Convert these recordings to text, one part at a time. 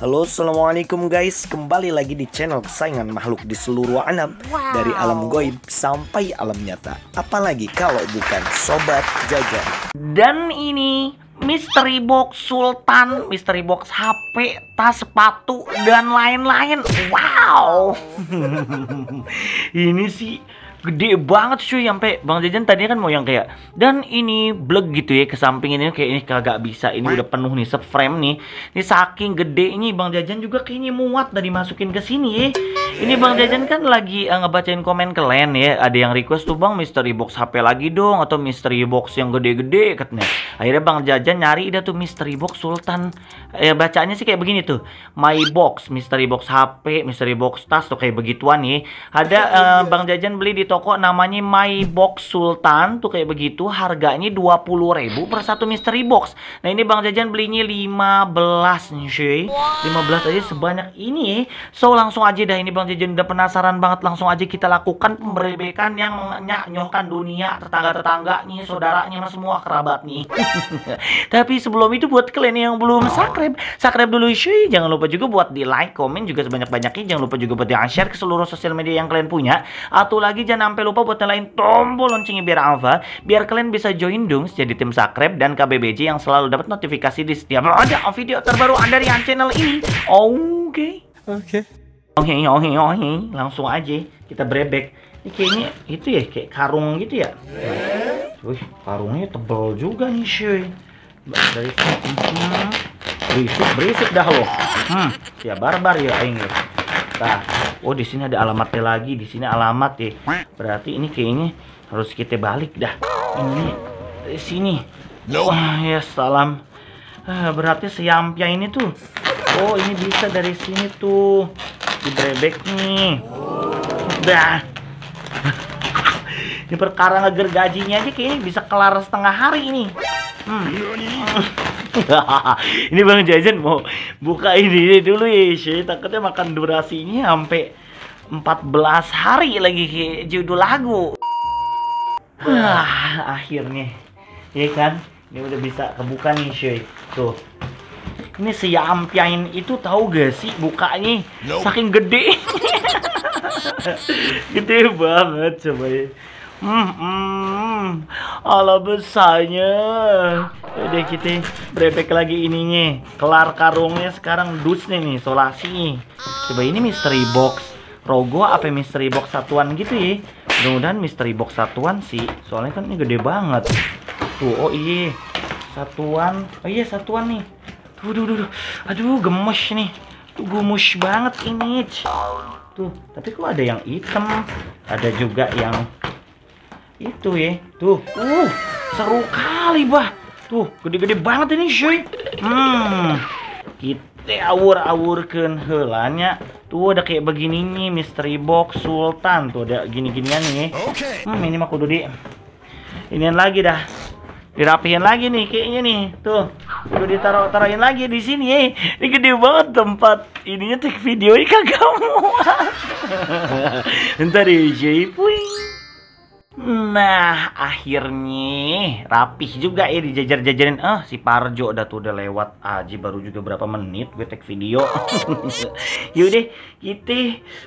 Halo Assalamualaikum guys Kembali lagi di channel kesayangan makhluk di seluruh alam wow. Dari alam goib sampai alam nyata Apalagi kalau bukan Sobat jaga Dan ini Misteri box Sultan Misteri box HP Tas sepatu dan lain-lain Wow Ini sih gede banget cuy sampai Bang Jajan tadi kan mau yang kayak dan ini blek gitu ya ke samping ini kayak ini kagak bisa ini udah penuh nih subframe nih ini saking gede ini Bang Jajan juga kayaknya muat dari masukin ke sini ya ini Bang Jajan kan lagi uh, ngebacain komen kalian ya ada yang request tuh Bang mystery box HP lagi dong atau mystery box yang gede-gede katanya akhirnya Bang Jajan nyari dah tuh misteri box Sultan eh, bacanya sih kayak begini tuh my box mystery box HP mystery box tas tuh kayak begituan nih ya. ada uh, Bang Jajan beli di toko namanya My Box Sultan tuh kayak begitu harganya 20.000 per satu mystery box. Nah, ini Bang Jajan belinya 15 nih, cuy. Wow. 15 aja sebanyak ini. So, langsung aja dah ini Bang Jajan udah penasaran banget langsung aja kita lakukan pemberebekan yang menyanyohkan dunia tetangga-tetangga nih, saudaranya semua kerabat nih. Tapi sebelum itu buat kalian yang belum subscribe, subscribe dulu cuy. Jangan lupa juga buat di like, komen juga sebanyak-banyaknya. Jangan lupa juga buat di share ke seluruh sosial media yang kalian punya. Atau lagi jangan jangan sampai lupa buat nyalain tombol loncengnya biar Alpha biar kalian bisa join dong jadi tim Sakrep dan KBBJ yang selalu dapat notifikasi di setiap ada video terbaru Anda di channel ini. Oke. Oke. Oke, oke, Langsung aja kita brebek. Ini kayaknya itu ya kayak karung gitu ya. Wih, karungnya tebal juga nih, cuy. Dari berisik, berisik dah lo. Hmm, ya barbar ya aing. Ya kita. Nah, oh, di sini ada alamatnya lagi, di sini alamat ya. Berarti ini kayaknya harus kita balik dah. Ini di eh, sini. Wah, ya salam. Ah, berarti siampia ini tuh. Oh, ini bisa dari sini tuh. Di brebek nih. Dah. Ini perkara ngeger aja kayaknya bisa kelar setengah hari ini. Hmm. Iya ini Bang Jajan mau buka ini dulu ya, Shay. takutnya makan durasinya sampai 14 hari lagi kayak judul lagu. Ah, akhirnya. Ya kan? Ini udah bisa kebuka nih, Shay. Tuh. Ini si Ampiain itu tahu gak sih bukanya? Nope. Saking gede. gede banget coba ya. Hmm, hmm. Ala besarnya. Udah kita brebek lagi ininya. Kelar karungnya sekarang dusnya nih, solasi. Coba ini mystery box. Rogo apa mystery box satuan gitu ya. Mudah-mudahan mystery box satuan sih. Soalnya kan ini gede banget. Tuh, oh iya. Satuan. Oh iya, satuan nih. Tuh, duh, duh, duh. Aduh, gemes nih. Tuh, gemes banget ini. Tuh, tapi kok ada yang hitam. Ada juga yang itu ya tuh uh seru kali bah tuh gede-gede banget ini cuy hmm kita awur-awurkan helanya tuh ada kayak begini nih mystery box sultan tuh ada gini-ginian nih hmm ini mah kudu di inian lagi dah dirapihin lagi nih kayaknya nih tuh udah ditaruh taruhin lagi di sini ya ini gede banget tempat ininya take video ini kagak muat ntar di puing Nah, akhirnya rapih juga ya dijajar-jajarin. Ah, si Parjo udah tuh udah lewat aja baru juga berapa menit gue take video. Yaudah, kita gitu.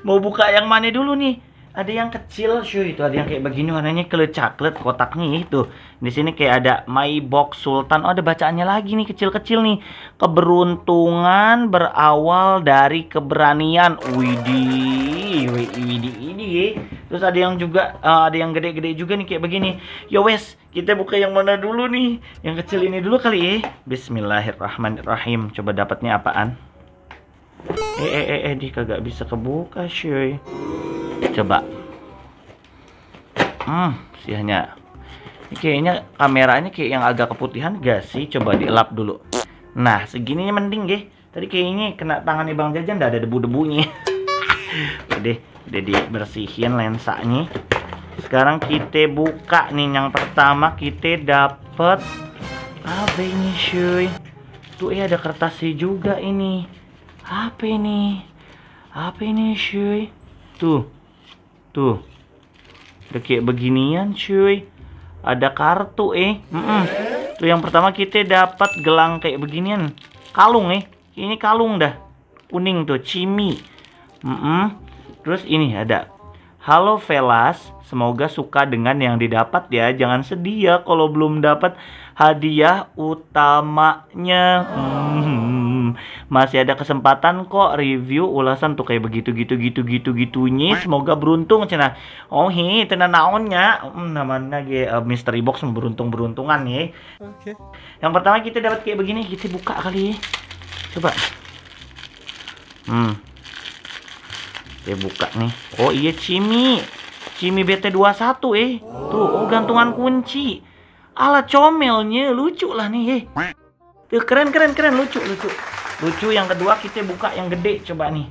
mau buka yang mana dulu nih? ada yang kecil sih itu ada yang kayak begini warnanya kele coklat kotaknya itu di sini kayak ada my box sultan oh ada bacaannya lagi nih kecil-kecil nih keberuntungan berawal dari keberanian widih widih ini terus ada yang juga uh, ada yang gede-gede juga nih kayak begini yo wes kita buka yang mana dulu nih yang kecil ini dulu kali ya bismillahirrahmanirrahim coba dapatnya apaan eh eh eh, eh dia kagak bisa kebuka sih coba hmm siahnya ini kayaknya kameranya kayak yang agak keputihan gak sih coba dielap dulu nah segininya mending deh tadi kayaknya kena tangannya bang jajan gak ada debu-debunya udah udah dibersihin lensanya sekarang kita buka nih yang pertama kita dapet apa ini cuy tuh ya ada kertas sih juga ini apa ini apa ini cuy tuh Tuh. kayak beginian cuy. Ada kartu eh. Mm -mm. Tuh yang pertama kita dapat gelang kayak beginian. Kalung eh. Ini kalung dah. Kuning tuh. Cimi. Mm -mm. Terus ini ada. Halo Velas, semoga suka dengan yang didapat ya. Jangan sedih ya kalau belum dapat hadiah utamanya. Hmm masih ada kesempatan kok review ulasan tuh kayak begitu gitu gitu gitu gitunya semoga beruntung cina oh hi tena naonnya hmm, namanya ge uh, mystery box beruntung beruntungan nih, okay. yang pertama kita dapat kayak begini kita buka kali ya. coba hmm kita buka nih oh iya cimi cimi bt21 eh tuh oh gantungan kunci ala comelnya lucu lah nih eh keren keren keren lucu lucu lucu yang kedua kita buka yang gede coba nih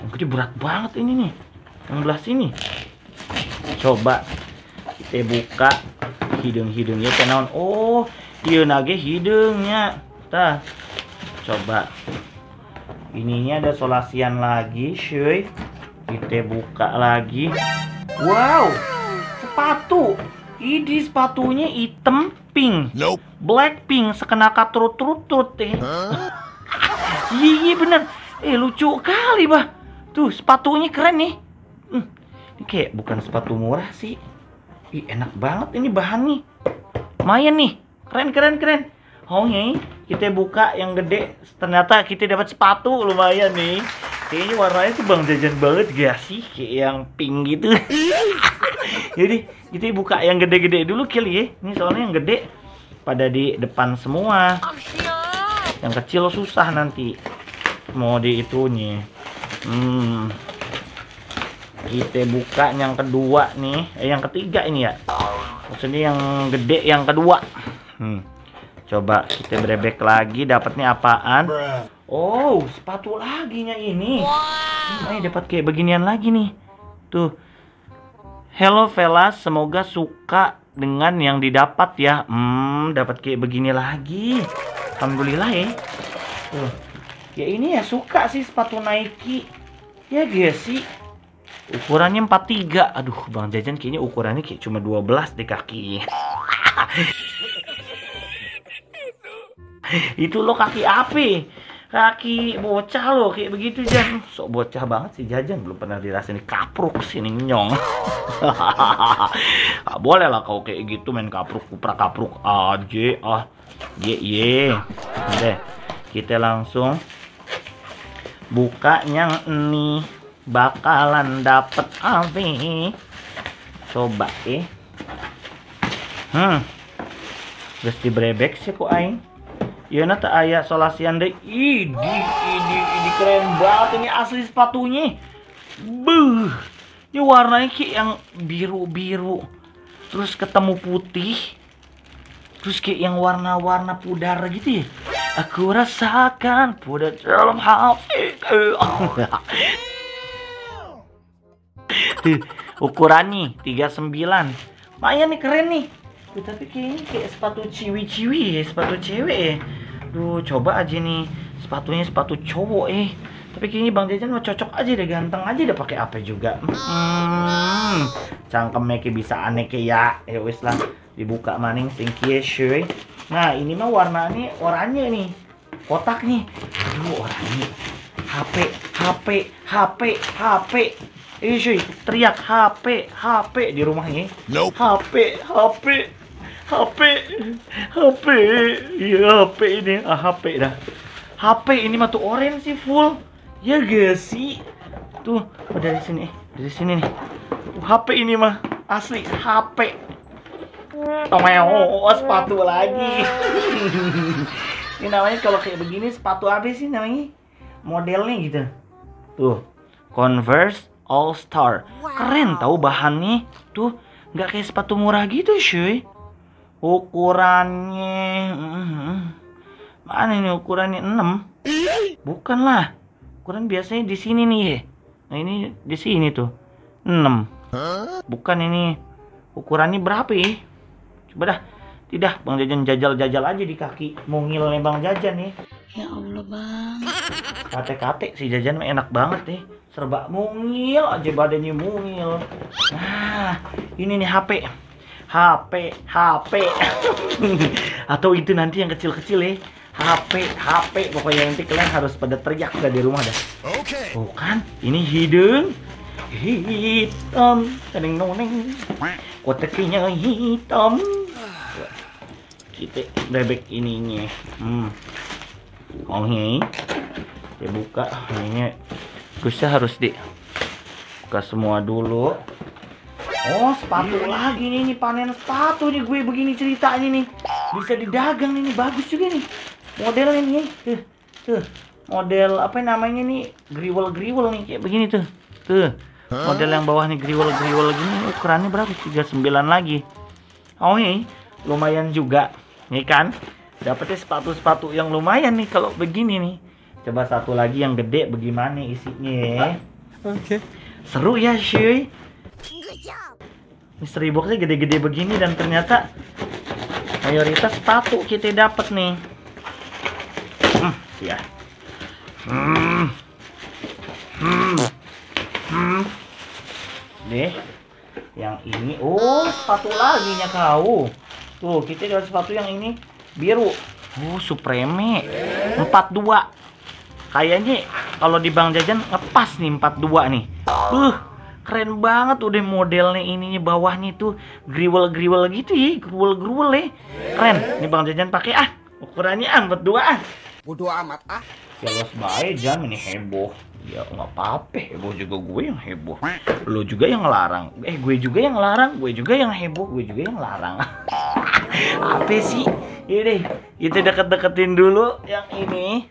yang gede berat banget ini nih yang belah sini coba kita buka hidung-hidungnya kenaon oh iya nage hidungnya kita coba ininya ada solasian lagi cuy kita buka lagi wow sepatu ini sepatunya hitam pink nope. black pink sekena katrut trut trut Huh? Iya, iya bener. Eh lucu kali bah. Tuh sepatunya keren nih. Hmm. Ini kayak bukan sepatu murah sih. Ih enak banget ini bahan nih. Lumayan nih. Keren keren keren. Hongi oh, kita buka yang gede. Ternyata kita dapat sepatu lumayan nih. Kayaknya warnanya tuh bang jajan banget gak sih? Kayak yang pink gitu. Jadi kita buka yang gede-gede dulu kali ya. Ini soalnya yang gede pada di depan semua. Oh, yang kecil susah nanti mau di hmm kita buka yang kedua nih eh, yang ketiga ini ya maksudnya yang gede yang kedua hmm. coba kita berebek lagi dapatnya apaan oh sepatu lagi nya ini wow. eh dapat kayak beginian lagi nih tuh hello Velas semoga suka dengan yang didapat ya hmm dapat kayak begini lagi alhamdulillah ya tuh hmm. ya ini ya suka sih sepatu Nike ya guys sih ukurannya 43 aduh Bang Jajan kayaknya ukurannya kayak cuma 12 di kaki itu lo kaki api kaki bocah loh kayak begitu Jan sok bocah banget sih jajan belum pernah dirasain kapruk sini nyong ah, boleh lah kau kayak gitu main kapruk kupra kapruk aja ah ye ye deh kita langsung buka yang ini bakalan dapet api coba eh hmm pasti brebek sih kok aing Yona iya, teh ayah solasian deh. Idi, idi, idi keren banget ini asli sepatunya. Bu, Ini warnanya kayak yang biru-biru. Terus ketemu putih. Terus kayak yang warna-warna pudar gitu ya. Aku rasakan pudar dalam hati. Tuh, ukuran nih 39. Maya nih keren nih. Duh, eh, tapi kayaknya kayak sepatu ciwi-ciwi ya, sepatu cewek ya. Duh, coba aja nih sepatunya sepatu cowok eh. Tapi kayaknya Bang Jajan mau cocok aja deh, ganteng aja deh pakai apa juga. Hmm. Cangkemnya kayak bisa aneh kayak ya. Ya eh, wis lah, dibuka maning singkir, shui, Nah, ini mah warnanya oranye nih. Kotak nih. Aduh, oranye. HP, HP, HP, HP. Ih, eh, shui teriak HP, HP di rumahnya. Nope. HP, HP. HP HP iya HP ini ah HP dah HP ini mah tuh orange sih full ya gak sih tuh oh, dari sini eh, dari sini nih uh, HP ini mah asli HP Tomeo, oh, oh, oh, sepatu lagi. ini namanya kalau kayak begini sepatu apa sih namanya? Modelnya gitu. Tuh, Converse All Star. Keren tahu bahannya. Tuh, nggak kayak sepatu murah gitu, cuy ukurannya mana ini ukurannya 6 bukanlah lah ukuran biasanya di sini nih nah ini di sini tuh 6 bukan ini ukurannya berapa ya coba dah tidak bang jajan jajal-jajal aja di kaki mau ngilnya bang jajan nih ya Allah bang kate-kate si jajan enak banget nih serba mungil aja badannya mungil nah ini nih HP HP, HP. Atau itu nanti yang kecil-kecil ya. HP, HP. Pokoknya nanti kalian harus pada teriak di rumah dah. Oke. Okay. Oh kan, ini hidung hitam. Teneng noneng. Kotekinya hitam. Kita bebek ininya. Hmm. Oh ini. Kita buka. Ini. Kusah harus di buka semua dulu. Oh sepatu lagi nih, ini panen sepatu nih gue begini ceritanya nih bisa didagang nih, bagus juga nih modelnya nih tuh, eh, tuh eh, eh. model apa namanya nih griwel griwel nih kayak begini tuh tuh model yang bawah nih griwel griwel gini ukurannya berapa 39 lagi oh ini lumayan juga nih kan dapetnya sepatu-sepatu yang lumayan nih kalau begini nih coba satu lagi yang gede bagaimana isinya oke okay. seru ya cuy mystery boxnya gede-gede begini dan ternyata mayoritas sepatu kita dapat nih hmm, ya hmm. Hmm. Hmm. deh yang ini oh sepatu lagi nya kau tuh kita dapat sepatu yang ini biru oh supreme dua. kayaknya kalau di bang jajan ngepas nih empat dua nih uh keren banget udah modelnya ininya bawahnya itu griwel-griwel gitu ya gruwel-gruwel ya keren ini bang jajan pakai ah ukurannya ah berduaan berdua amat ah jelas baik jam ini heboh ya nggak apa-apa heboh juga gue yang heboh lo juga yang larang eh gue juga yang larang gue juga yang heboh gue juga yang larang apa sih ini iya kita deket-deketin dulu yang ini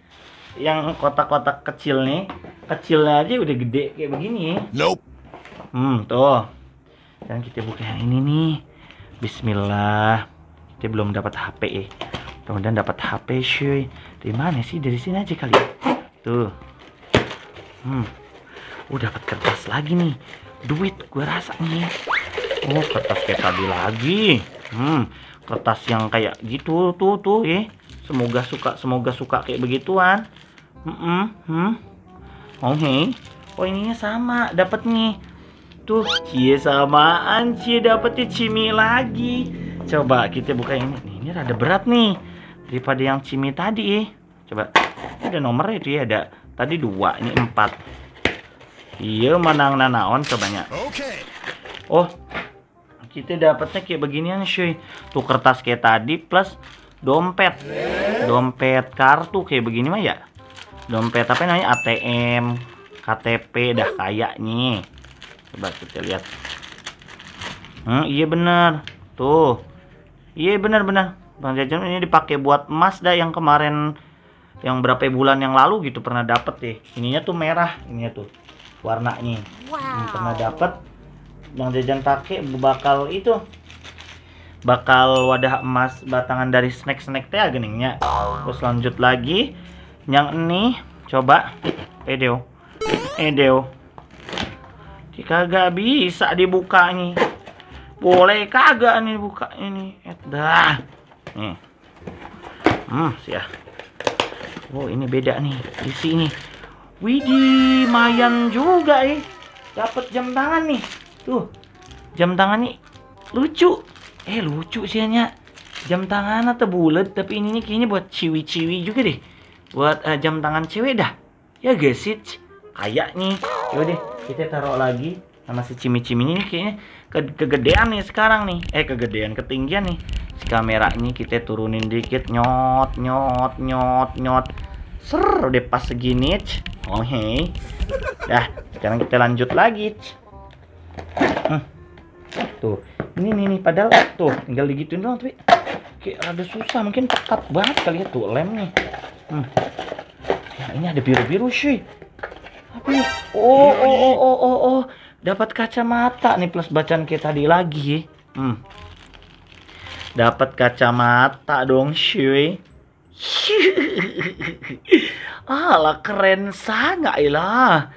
yang kotak-kotak kecil nih kecilnya aja udah gede kayak begini nope Hmm, tuh. Dan kita buka yang ini nih. Bismillah. Kita belum dapat HP ya. Eh. Kemudian dapat HP cuy. Dari mana sih? Dari sini aja kali. Ya? Tuh. Hmm. Udah dapat kertas lagi nih. Duit gue rasa nih. Oh, kertas kayak tadi lagi. Hmm, kertas yang kayak gitu tuh tuh ya. Semoga suka, semoga suka kayak begituan. Hmm, hmm. Oke. Oh, okay. Oh, ininya sama, dapat nih Tuh, Cie samaan Cie dapetnya cimi lagi. Coba kita buka yang ini. Ini rada berat nih daripada yang cimi tadi. Eh. Coba. Ini ada nomornya itu ya ada. Tadi dua, ini empat. Iya, menang nanaon cobanya. Oke. Oh, kita dapetnya kayak beginian cuy. Tuh kertas kayak tadi plus dompet. Dompet kartu kayak begini mah ya. Dompet apa namanya ATM, KTP dah kayaknya coba kita lihat hmm, iya benar. tuh iya benar-benar. Bang Jajan ini dipakai buat emas dah yang kemarin yang berapa bulan yang lalu gitu pernah dapet deh ininya tuh merah ininya tuh warnanya wow. ini pernah dapet Bang Jajan pakai bakal itu bakal wadah emas batangan dari snack snack teh geningnya terus lanjut lagi yang ini coba edeo edeo kagak bisa dibuka nih boleh kagak nih buka ini eh, dah nih hmm ya oh ini beda nih di sini widi mayan juga eh dapat jam tangan nih tuh jam tangan nih lucu eh lucu sih nya. jam tangan atau bulat tapi ini kayaknya buat ciwi-ciwi juga deh buat uh, jam tangan cewek dah ya guys sih ayak nih yaudah kita taruh lagi sama si cimi-cimi ini kayaknya ke kegedean nih sekarang nih eh kegedean ketinggian nih si kamera ini kita turunin dikit nyot nyot nyot nyot ser udah pas segini oh Oke, dah sekarang kita lanjut lagi hmm. tuh ini nih, nih padahal tuh tinggal digituin doang tapi kayak rada susah mungkin tepat banget kali ya tuh nih. hmm. ya, ini ada biru-biru sih Oh, iya, oh, iya, iya. oh, oh, oh, oh. Dapat kacamata nih plus bacaan kita tadi lagi. Hmm. Dapat kacamata dong, Shui. Alah keren sangat ilah.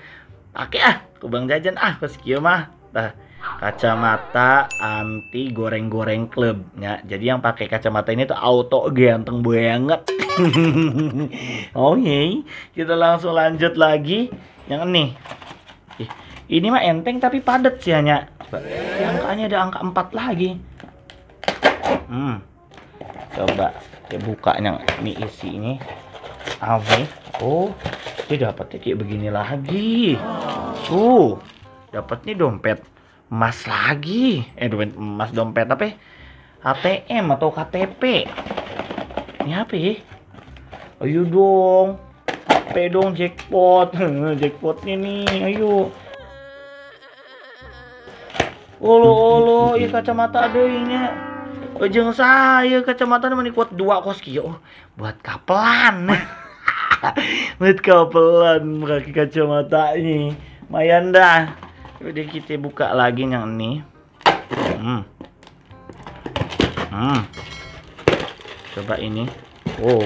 Pakai ah, kubang jajan ah pas mah. Dah kacamata anti goreng-goreng club ya jadi yang pakai kacamata ini tuh auto ganteng banget oke okay. Oh, kita langsung lanjut lagi yang ini ini mah enteng tapi padat sih hanya angkanya ada angka 4 lagi hmm. coba kita yang ini isi ini awe oh dia dapatnya kayak begini lagi uh dapatnya dompet emas lagi eh dompet emas dompet apa ya? ATM atau KTP ini apa ya ayo dong HP dong jackpot jackpot ini ayo olo olo ya kacamata ada ini Ujung oh, saya iya kacamata ini kuat dua kos kio oh, buat kapelan buat kapelan kaki kacamata ini kacamatanya dah jadi kita buka lagi yang ini. Hmm. Hmm. Coba ini. Oh.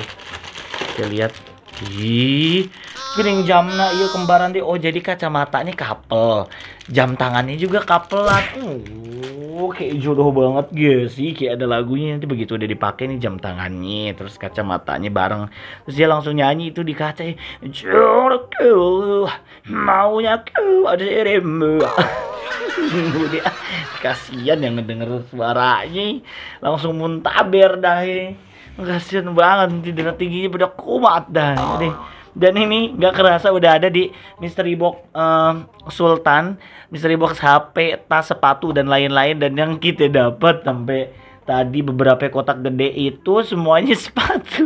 Kita lihat. Ih, gering jamna iya kembaran deh. Oh, jadi kacamata ini kapel. Jam tangannya juga kapel Uh kayak jodoh banget gak sih kayak ada lagunya nanti begitu udah dipakai nih jam tangannya terus kacamatanya bareng terus dia langsung nyanyi itu di kaca jodohku maunya ku ada dirimu dia kasihan yang ngedenger suaranya langsung muntaber dah ya. kasihan banget nanti dengar tingginya pada kumat dah deh dan ini nggak kerasa udah ada di mystery box uh, eh, Sultan mystery box HP tas sepatu dan lain-lain dan yang kita dapat sampai tadi beberapa kotak gede itu semuanya sepatu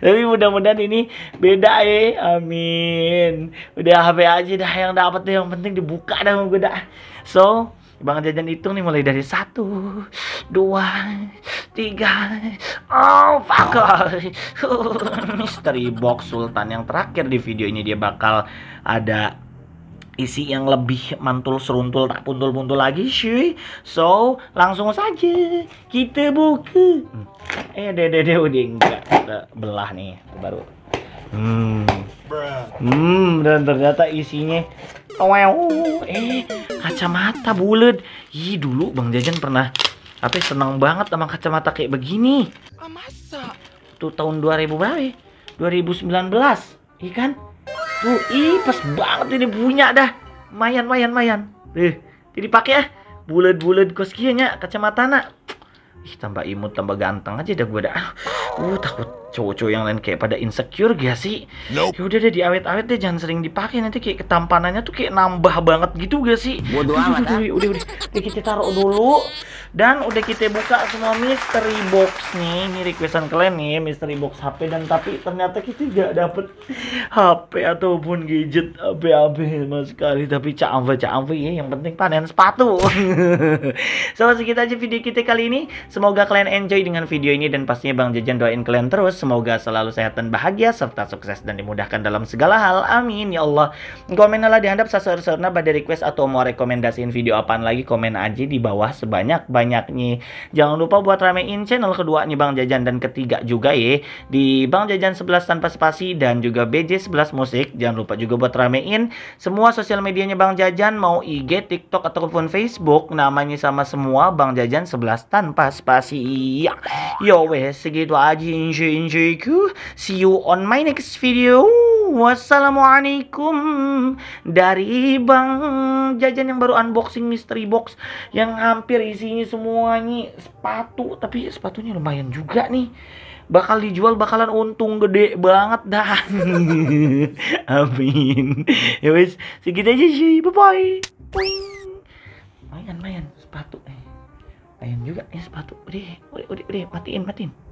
tapi mudah-mudahan ini beda ya amin udah HP aja dah yang dapat yang penting dibuka dah gue dah so Bang Jajan hitung nih mulai dari satu, dua, tiga oh fuck mystery box sultan yang terakhir di video ini dia bakal ada isi yang lebih mantul seruntul tak puntul-puntul lagi sih so langsung saja kita buka eh dede dede udah enggak udah belah nih baru hmm hmm dan ternyata isinya wow eh kacamata bulat ih dulu bang jajan pernah tapi senang banget sama kacamata kayak begini. Ah, masa? Tuh tahun 2000 berapa ya? 2019. ikan kan? Tuh, ih pas banget ini punya dah. Mayan, mayan, mayan. eh jadi pakai ya. bulat bulat kos kianya kacamata nak. Ih, tambah imut, tambah ganteng aja dah gue dah. Uh, takut cowok-cowok yang lain kayak pada insecure gak sih? Nope. Yaudah deh diawet-awet deh jangan sering dipakai nanti kayak ketampanannya tuh kayak nambah banget gitu gak sih? Bodo amat. Udah, udah, udah, udah kita taruh dulu. Dan udah kita buka semua mystery box nih. Ini requestan kalian nih, mystery box HP dan tapi ternyata kita gak dapet HP ataupun gadget HP-HP sama sekali. Tapi camve camve ya, yang penting panen sepatu. so, kita aja video kita kali ini. Semoga kalian enjoy dengan video ini dan pastinya Bang Jajan doain kalian terus. Semoga selalu sehat dan bahagia serta sukses dan dimudahkan dalam segala hal. Amin ya Allah. lah dihandap sasar-sarna pada request atau mau rekomendasiin video apaan lagi komen aja di bawah sebanyak banyak banyak banyaknya Jangan lupa buat ramein channel kedua nih Bang Jajan dan ketiga juga ya di Bang Jajan 11 tanpa spasi dan juga BJ 11 musik. Jangan lupa juga buat ramein semua sosial medianya Bang Jajan mau IG, TikTok ataupun Facebook namanya sama semua Bang Jajan 11 tanpa spasi. Ya. Yo wes segitu aja enjoy enjoyku See you on my next video. Wassalamualaikum dari Bang Jajan yang baru unboxing mystery box yang hampir isinya semuanya sepatu tapi sepatunya lumayan juga nih bakal dijual bakalan untung gede banget dah. Amin. Ya wis, segitu aja sih. Bye bye. lumayan lumayan sepatu. lumayan eh, juga ya sepatu. udah, udah, udah matiin, matiin.